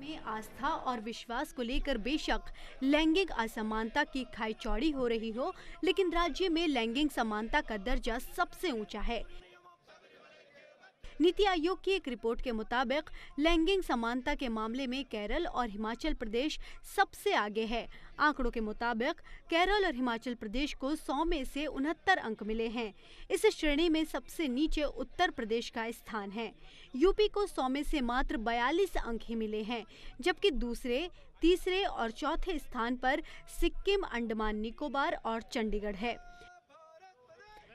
में आस्था और विश्वास को लेकर बेशक लैंगिक असमानता की खाई चौड़ी हो रही हो लेकिन राज्य में लैंगिक समानता का दर्जा सबसे ऊंचा है नीति आयोग की एक रिपोर्ट के मुताबिक लैंगिक समानता के मामले में केरल और हिमाचल प्रदेश सबसे आगे है आंकड़ों के मुताबिक केरल और हिमाचल प्रदेश को 100 में से उनहत्तर अंक मिले हैं इस श्रेणी में सबसे नीचे उत्तर प्रदेश का स्थान है यूपी को 100 में से मात्र 42 अंक ही मिले हैं जबकि दूसरे तीसरे और चौथे स्थान पर सिक्किम अंडमान निकोबार और चंडीगढ़ है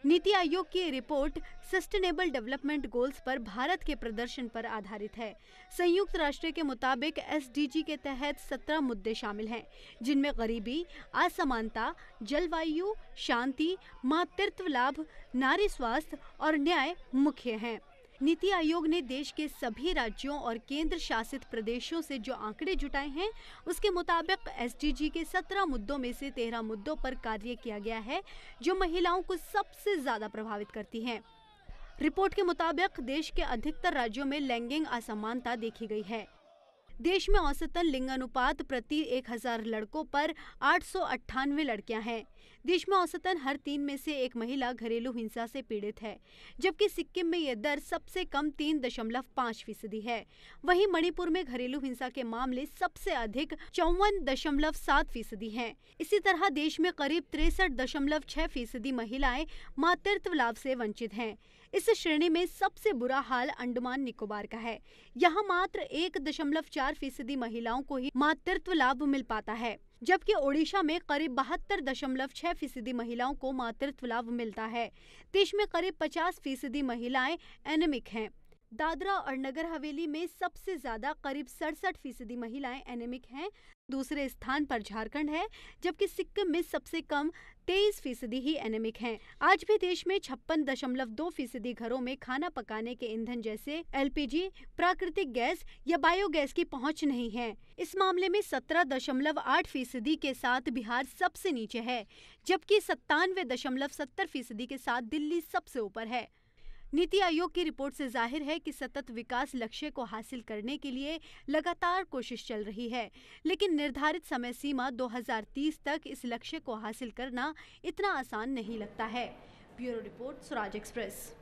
नीति आयोग की रिपोर्ट सस्टेनेबल डेवलपमेंट गोल्स पर भारत के प्रदर्शन पर आधारित है संयुक्त राष्ट्र के मुताबिक एस के तहत सत्रह मुद्दे शामिल हैं जिनमें गरीबी असमानता जलवायु शांति मातृत्व लाभ नारी स्वास्थ्य और न्याय मुख्य हैं नीति आयोग ने देश के सभी राज्यों और केंद्र शासित प्रदेशों से जो आंकड़े जुटाए हैं उसके मुताबिक एसडीजी के सत्रह मुद्दों में से तेरह मुद्दों पर कार्य किया गया है जो महिलाओं को सबसे ज्यादा प्रभावित करती हैं। रिपोर्ट के मुताबिक देश के अधिकतर राज्यों में लैंगिंग असमानता देखी गई है देश में औसतन लिंगानुपात प्रति हजार लड़कों पर आठ लड़कियां हैं देश में औसतन हर तीन में से एक महिला घरेलू हिंसा से पीड़ित है जबकि सिक्किम में यह दर सबसे कम तीन दशमलव पाँच फीसदी है वहीं मणिपुर में घरेलू हिंसा के मामले सबसे अधिक चौवन दशमलव सात फीसदी है इसी तरह देश में करीब तिरसठ दशमलव छह फीसदी महिलाएं मातृत्व लाभ से वंचित हैं इस श्रेणी में सबसे बुरा हाल अंडमान निकोबार का है यहाँ मात्र एक दशमलव चार फीसदी महिलाओं को ही मातृत्व लाभ मिल पाता है जबकि ओडिशा में करीब बहत्तर दशमलव छह फीसदी महिलाओं को मातृत्व लाभ मिलता है देश में करीब पचास फीसदी महिलाएं एनेमिक हैं दादरा और नगर हवेली में सबसे ज्यादा करीब सड़सठ फीसदी महिलाएं एनेमिक हैं दूसरे स्थान पर झारखंड है जबकि सिक्किम में सबसे कम तेईस फीसदी ही एनेमिक हैं। आज भी देश में छप्पन दशमलव दो फीसदी घरों में खाना पकाने के ईंधन जैसे एलपीजी, प्राकृतिक गैस या बायोगैस की पहुंच नहीं है इस मामले में सत्रह दशमलव आठ फीसदी के साथ बिहार सबसे नीचे है जबकि सत्तानवे दशमलव सत्तर फीसदी के साथ दिल्ली सबसे ऊपर है नीति आयोग की रिपोर्ट से जाहिर है कि सतत विकास लक्ष्य को हासिल करने के लिए लगातार कोशिश चल रही है लेकिन निर्धारित समय सीमा 2030 तक इस लक्ष्य को हासिल करना इतना आसान नहीं लगता है ब्यूरो रिपोर्ट स्वराज एक्सप्रेस